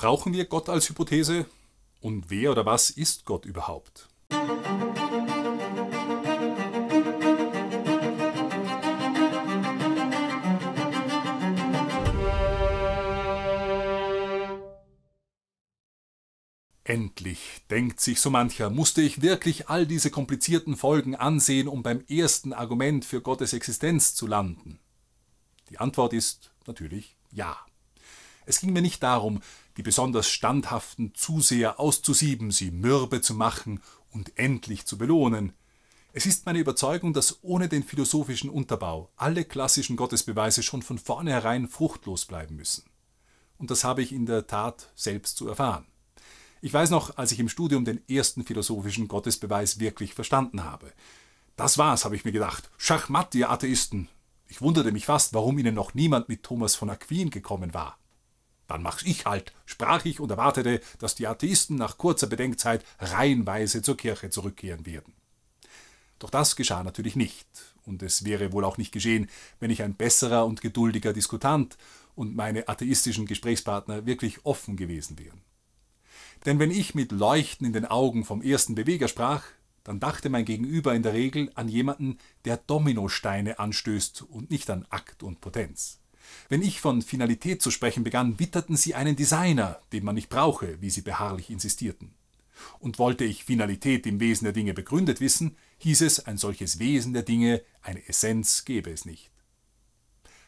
Brauchen wir Gott als Hypothese? Und wer oder was ist Gott überhaupt? Endlich, denkt sich so mancher, musste ich wirklich all diese komplizierten Folgen ansehen, um beim ersten Argument für Gottes Existenz zu landen? Die Antwort ist natürlich ja. Es ging mir nicht darum, die besonders standhaften Zuseher auszusieben, sie mürbe zu machen und endlich zu belohnen. Es ist meine Überzeugung, dass ohne den philosophischen Unterbau alle klassischen Gottesbeweise schon von vornherein fruchtlos bleiben müssen. Und das habe ich in der Tat selbst zu erfahren. Ich weiß noch, als ich im Studium den ersten philosophischen Gottesbeweis wirklich verstanden habe. Das war's, habe ich mir gedacht. Schachmatt, ihr Atheisten. Ich wunderte mich fast, warum Ihnen noch niemand mit Thomas von Aquin gekommen war. Dann mach's ich halt, sprach ich und erwartete, dass die Atheisten nach kurzer Bedenkzeit reihenweise zur Kirche zurückkehren werden. Doch das geschah natürlich nicht, und es wäre wohl auch nicht geschehen, wenn ich ein besserer und geduldiger Diskutant und meine atheistischen Gesprächspartner wirklich offen gewesen wären. Denn wenn ich mit Leuchten in den Augen vom ersten Beweger sprach, dann dachte mein Gegenüber in der Regel an jemanden, der Dominosteine anstößt und nicht an Akt und Potenz. Wenn ich von Finalität zu sprechen begann, witterten sie einen Designer, den man nicht brauche, wie sie beharrlich insistierten. Und wollte ich Finalität im Wesen der Dinge begründet wissen, hieß es, ein solches Wesen der Dinge, eine Essenz gebe es nicht.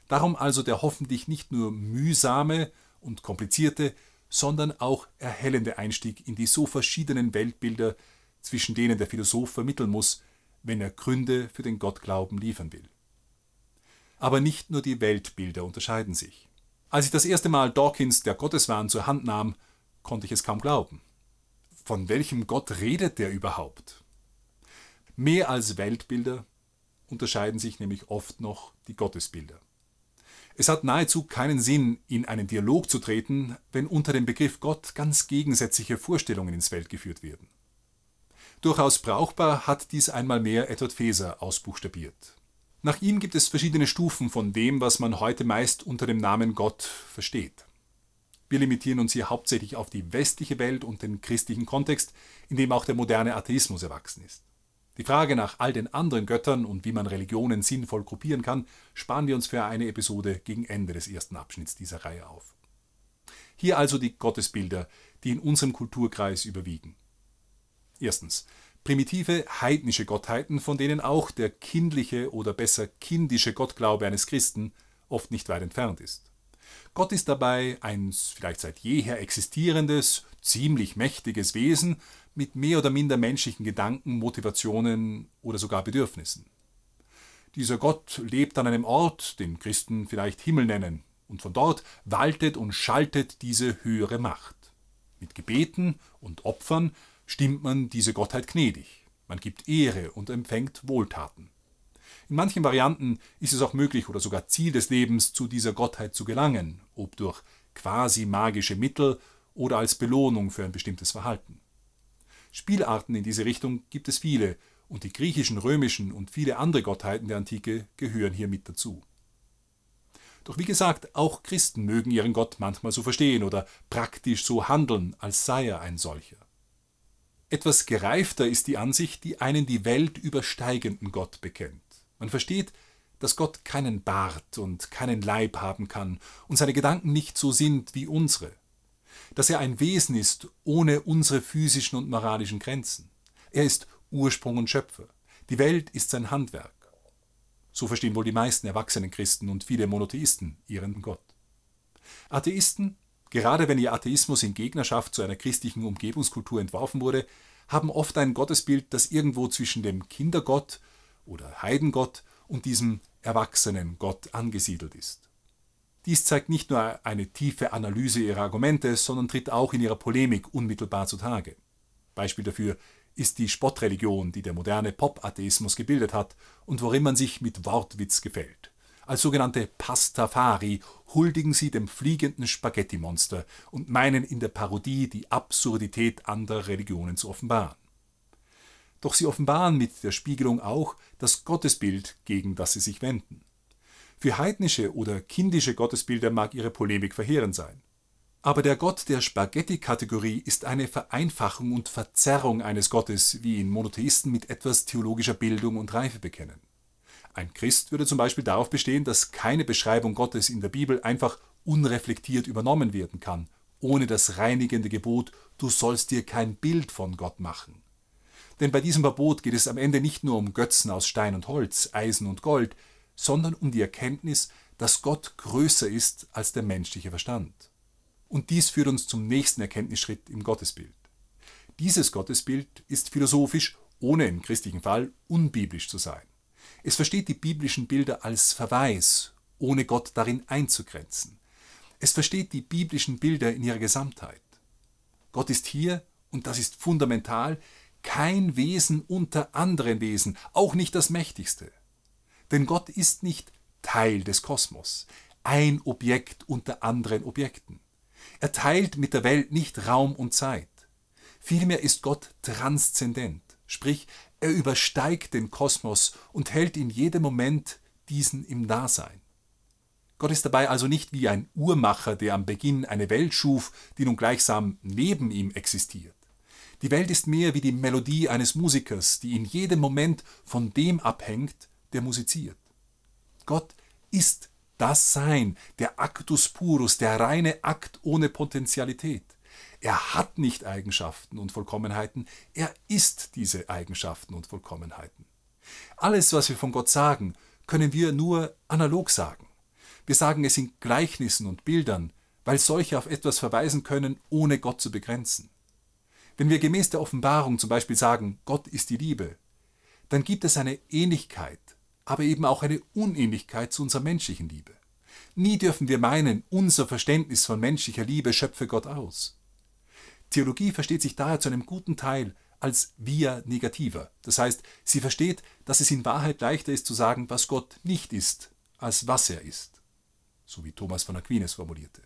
Darum also der hoffentlich nicht nur mühsame und komplizierte, sondern auch erhellende Einstieg in die so verschiedenen Weltbilder, zwischen denen der Philosoph vermitteln muss, wenn er Gründe für den Gottglauben liefern will. Aber nicht nur die Weltbilder unterscheiden sich. Als ich das erste Mal Dawkins der Gotteswahn zur Hand nahm, konnte ich es kaum glauben. Von welchem Gott redet der überhaupt? Mehr als Weltbilder unterscheiden sich nämlich oft noch die Gottesbilder. Es hat nahezu keinen Sinn, in einen Dialog zu treten, wenn unter dem Begriff Gott ganz gegensätzliche Vorstellungen ins Feld geführt werden. Durchaus brauchbar hat dies einmal mehr Edward Feser ausbuchstabiert. Nach ihm gibt es verschiedene Stufen von dem, was man heute meist unter dem Namen Gott versteht. Wir limitieren uns hier hauptsächlich auf die westliche Welt und den christlichen Kontext, in dem auch der moderne Atheismus erwachsen ist. Die Frage nach all den anderen Göttern und wie man Religionen sinnvoll gruppieren kann, sparen wir uns für eine Episode gegen Ende des ersten Abschnitts dieser Reihe auf. Hier also die Gottesbilder, die in unserem Kulturkreis überwiegen. Erstens, primitive heidnische Gottheiten, von denen auch der kindliche oder besser kindische Gottglaube eines Christen oft nicht weit entfernt ist. Gott ist dabei ein vielleicht seit jeher existierendes, ziemlich mächtiges Wesen mit mehr oder minder menschlichen Gedanken, Motivationen oder sogar Bedürfnissen. Dieser Gott lebt an einem Ort, den Christen vielleicht Himmel nennen, und von dort waltet und schaltet diese höhere Macht. Mit Gebeten und Opfern stimmt man diese Gottheit gnädig. Man gibt Ehre und empfängt Wohltaten. In manchen Varianten ist es auch möglich oder sogar Ziel des Lebens, zu dieser Gottheit zu gelangen, ob durch quasi magische Mittel oder als Belohnung für ein bestimmtes Verhalten. Spielarten in diese Richtung gibt es viele, und die griechischen, römischen und viele andere Gottheiten der Antike gehören hier mit dazu. Doch wie gesagt, auch Christen mögen ihren Gott manchmal so verstehen oder praktisch so handeln, als sei er ein solcher. Etwas gereifter ist die Ansicht, die einen die Welt übersteigenden Gott bekennt. Man versteht, dass Gott keinen Bart und keinen Leib haben kann und seine Gedanken nicht so sind wie unsere, dass er ein Wesen ist ohne unsere physischen und moralischen Grenzen. Er ist Ursprung und Schöpfer. Die Welt ist sein Handwerk. So verstehen wohl die meisten erwachsenen Christen und viele Monotheisten ihren Gott. Atheisten Gerade wenn ihr Atheismus in Gegnerschaft zu einer christlichen Umgebungskultur entworfen wurde, haben oft ein Gottesbild, das irgendwo zwischen dem Kindergott oder Heidengott und diesem erwachsenen Gott angesiedelt ist. Dies zeigt nicht nur eine tiefe Analyse ihrer Argumente, sondern tritt auch in ihrer Polemik unmittelbar zutage. Beispiel dafür ist die Spottreligion, die der moderne Pop-Atheismus gebildet hat und worin man sich mit Wortwitz gefällt. Als sogenannte Pastafari huldigen sie dem fliegenden Spaghetti-Monster und meinen in der Parodie die Absurdität anderer Religionen zu offenbaren. Doch sie offenbaren mit der Spiegelung auch das Gottesbild, gegen das sie sich wenden. Für heidnische oder kindische Gottesbilder mag ihre Polemik verheerend sein. Aber der Gott der Spaghetti-Kategorie ist eine Vereinfachung und Verzerrung eines Gottes, wie ihn Monotheisten mit etwas theologischer Bildung und Reife bekennen. Ein Christ würde zum Beispiel darauf bestehen, dass keine Beschreibung Gottes in der Bibel einfach unreflektiert übernommen werden kann, ohne das reinigende Gebot, du sollst dir kein Bild von Gott machen. Denn bei diesem Verbot geht es am Ende nicht nur um Götzen aus Stein und Holz, Eisen und Gold, sondern um die Erkenntnis, dass Gott größer ist als der menschliche Verstand. Und dies führt uns zum nächsten Erkenntnisschritt im Gottesbild. Dieses Gottesbild ist philosophisch, ohne im christlichen Fall unbiblisch zu sein. Es versteht die biblischen Bilder als Verweis, ohne Gott darin einzugrenzen. Es versteht die biblischen Bilder in ihrer Gesamtheit. Gott ist hier, und das ist fundamental, kein Wesen unter anderen Wesen, auch nicht das mächtigste. Denn Gott ist nicht Teil des Kosmos, ein Objekt unter anderen Objekten. Er teilt mit der Welt nicht Raum und Zeit. Vielmehr ist Gott transzendent, sprich er übersteigt den Kosmos und hält in jedem Moment diesen im Dasein. Gott ist dabei also nicht wie ein Uhrmacher, der am Beginn eine Welt schuf, die nun gleichsam neben ihm existiert. Die Welt ist mehr wie die Melodie eines Musikers, die in jedem Moment von dem abhängt, der musiziert. Gott ist das Sein, der Actus purus, der reine Akt ohne Potentialität. Er hat nicht Eigenschaften und Vollkommenheiten, er ist diese Eigenschaften und Vollkommenheiten. Alles, was wir von Gott sagen, können wir nur analog sagen. Wir sagen es in Gleichnissen und Bildern, weil solche auf etwas verweisen können, ohne Gott zu begrenzen. Wenn wir gemäß der Offenbarung zum Beispiel sagen, Gott ist die Liebe, dann gibt es eine Ähnlichkeit, aber eben auch eine Unähnlichkeit zu unserer menschlichen Liebe. Nie dürfen wir meinen, unser Verständnis von menschlicher Liebe schöpfe Gott aus. Theologie versteht sich daher zu einem guten Teil als via negativer. Das heißt, sie versteht, dass es in Wahrheit leichter ist zu sagen, was Gott nicht ist, als was er ist. So wie Thomas von Aquinas formulierte.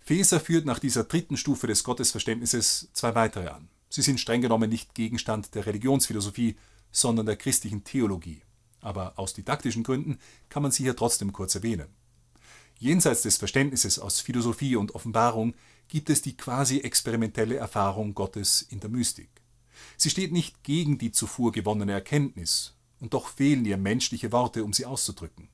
Feser führt nach dieser dritten Stufe des Gottesverständnisses zwei weitere an. Sie sind streng genommen nicht Gegenstand der Religionsphilosophie, sondern der christlichen Theologie. Aber aus didaktischen Gründen kann man sie hier trotzdem kurz erwähnen. Jenseits des Verständnisses aus Philosophie und Offenbarung gibt es die quasi experimentelle Erfahrung Gottes in der Mystik. Sie steht nicht gegen die zuvor gewonnene Erkenntnis, und doch fehlen ihr menschliche Worte, um sie auszudrücken.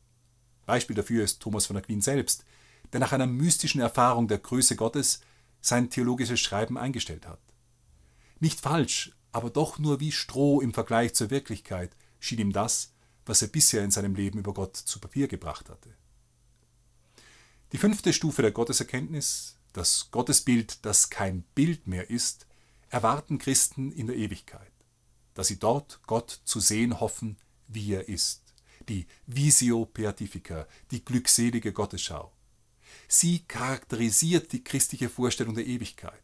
Beispiel dafür ist Thomas von Aquin selbst, der nach einer mystischen Erfahrung der Größe Gottes sein theologisches Schreiben eingestellt hat. Nicht falsch, aber doch nur wie Stroh im Vergleich zur Wirklichkeit schien ihm das, was er bisher in seinem Leben über Gott zu Papier gebracht hatte. Die fünfte Stufe der Gotteserkenntnis das Gottesbild, das kein Bild mehr ist, erwarten Christen in der Ewigkeit, dass sie dort Gott zu sehen hoffen, wie er ist, die Visio Beatifica, die glückselige Gottesschau. Sie charakterisiert die christliche Vorstellung der Ewigkeit.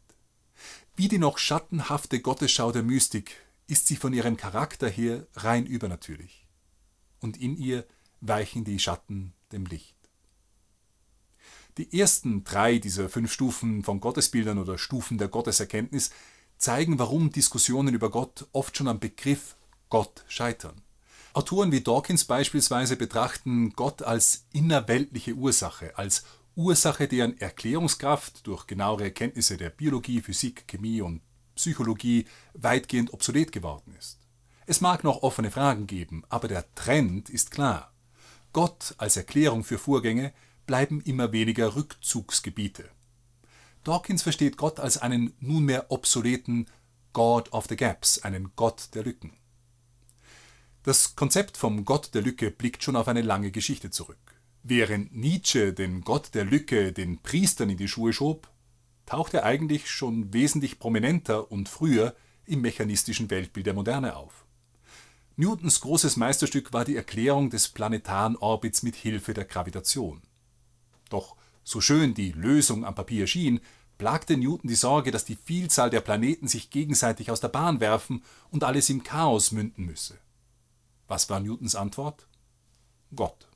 Wie die noch schattenhafte Gottesschau der Mystik ist sie von ihrem Charakter her rein übernatürlich. Und in ihr weichen die Schatten dem Licht. Die ersten drei dieser fünf Stufen von Gottesbildern oder Stufen der Gotteserkenntnis zeigen, warum Diskussionen über Gott oft schon am Begriff Gott scheitern. Autoren wie Dawkins beispielsweise betrachten Gott als innerweltliche Ursache, als Ursache, deren Erklärungskraft durch genauere Erkenntnisse der Biologie, Physik, Chemie und Psychologie weitgehend obsolet geworden ist. Es mag noch offene Fragen geben, aber der Trend ist klar. Gott als Erklärung für Vorgänge bleiben immer weniger Rückzugsgebiete. Dawkins versteht Gott als einen nunmehr obsoleten God of the Gaps, einen Gott der Lücken. Das Konzept vom Gott der Lücke blickt schon auf eine lange Geschichte zurück. Während Nietzsche den Gott der Lücke den Priestern in die Schuhe schob, taucht er eigentlich schon wesentlich prominenter und früher im mechanistischen Weltbild der Moderne auf. Newtons großes Meisterstück war die Erklärung des planetaren Orbits mit Hilfe der Gravitation. Doch so schön die Lösung am Papier schien, plagte Newton die Sorge, dass die Vielzahl der Planeten sich gegenseitig aus der Bahn werfen und alles im Chaos münden müsse. Was war Newtons Antwort? Gott.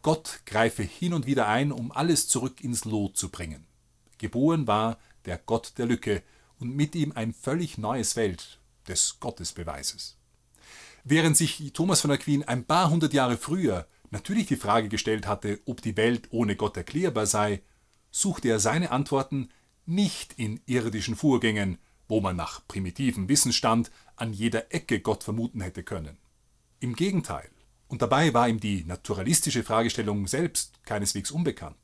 Gott greife hin und wieder ein, um alles zurück ins Lot zu bringen. Geboren war der Gott der Lücke und mit ihm ein völlig neues Welt des Gottesbeweises. Während sich Thomas von Aquin ein paar hundert Jahre früher natürlich die Frage gestellt hatte, ob die Welt ohne Gott erklärbar sei, suchte er seine Antworten nicht in irdischen Vorgängen, wo man nach primitivem Wissensstand an jeder Ecke Gott vermuten hätte können. Im Gegenteil, und dabei war ihm die naturalistische Fragestellung selbst keineswegs unbekannt.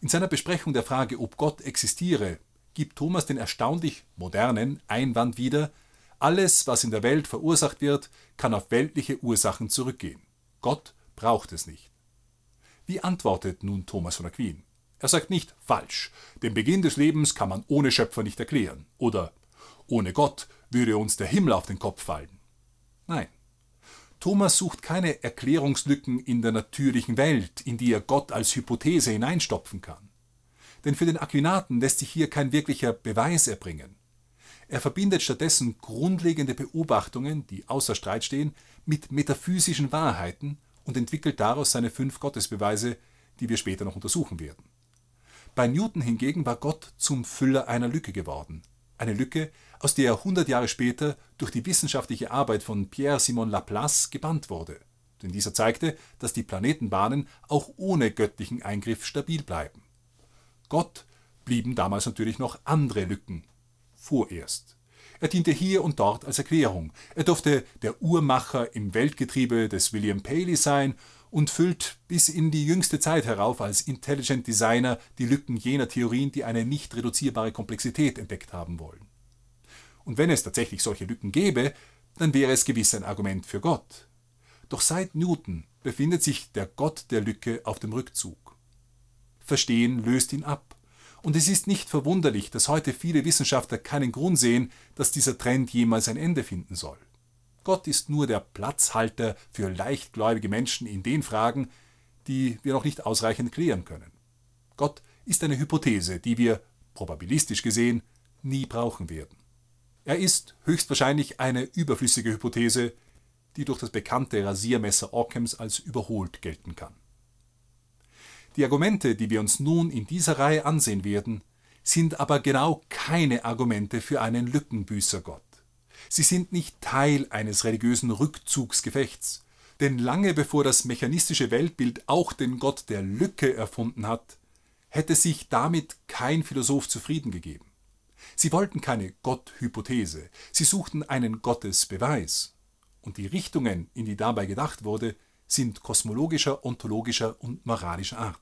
In seiner Besprechung der Frage, ob Gott existiere, gibt Thomas den erstaunlich modernen Einwand wieder, alles, was in der Welt verursacht wird, kann auf weltliche Ursachen zurückgehen. Gott braucht es nicht. Wie antwortet nun Thomas von Aquin? Er sagt nicht falsch, den Beginn des Lebens kann man ohne Schöpfer nicht erklären oder ohne Gott würde uns der Himmel auf den Kopf fallen. Nein, Thomas sucht keine Erklärungslücken in der natürlichen Welt, in die er Gott als Hypothese hineinstopfen kann. Denn für den Aquinaten lässt sich hier kein wirklicher Beweis erbringen. Er verbindet stattdessen grundlegende Beobachtungen, die außer Streit stehen, mit metaphysischen Wahrheiten und entwickelt daraus seine fünf Gottesbeweise, die wir später noch untersuchen werden. Bei Newton hingegen war Gott zum Füller einer Lücke geworden. Eine Lücke, aus der er 100 Jahre später durch die wissenschaftliche Arbeit von Pierre-Simon Laplace gebannt wurde. Denn dieser zeigte, dass die Planetenbahnen auch ohne göttlichen Eingriff stabil bleiben. Gott blieben damals natürlich noch andere Lücken. Vorerst. Er diente hier und dort als Erklärung. Er durfte der Uhrmacher im Weltgetriebe des William Paley sein und füllt bis in die jüngste Zeit herauf als Intelligent Designer die Lücken jener Theorien, die eine nicht reduzierbare Komplexität entdeckt haben wollen. Und wenn es tatsächlich solche Lücken gäbe, dann wäre es gewiss ein Argument für Gott. Doch seit Newton befindet sich der Gott der Lücke auf dem Rückzug. Verstehen löst ihn ab und es ist nicht verwunderlich, dass heute viele Wissenschaftler keinen Grund sehen, dass dieser Trend jemals ein Ende finden soll. Gott ist nur der Platzhalter für leichtgläubige Menschen in den Fragen, die wir noch nicht ausreichend klären können. Gott ist eine Hypothese, die wir, probabilistisch gesehen, nie brauchen werden. Er ist höchstwahrscheinlich eine überflüssige Hypothese, die durch das bekannte Rasiermesser Ockhams als überholt gelten kann. Die Argumente, die wir uns nun in dieser Reihe ansehen werden, sind aber genau keine Argumente für einen Lückenbüßergott. Sie sind nicht Teil eines religiösen Rückzugsgefechts, denn lange bevor das mechanistische Weltbild auch den Gott der Lücke erfunden hat, hätte sich damit kein Philosoph zufrieden gegeben. Sie wollten keine Gotthypothese, sie suchten einen Gottesbeweis. Und die Richtungen, in die dabei gedacht wurde, sind kosmologischer, ontologischer und moralischer Art.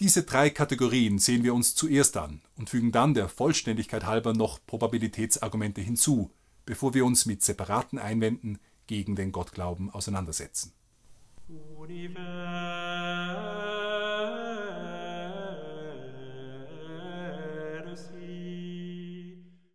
Diese drei Kategorien sehen wir uns zuerst an und fügen dann der Vollständigkeit halber noch Probabilitätsargumente hinzu, bevor wir uns mit separaten Einwänden gegen den Gottglauben auseinandersetzen. Universum.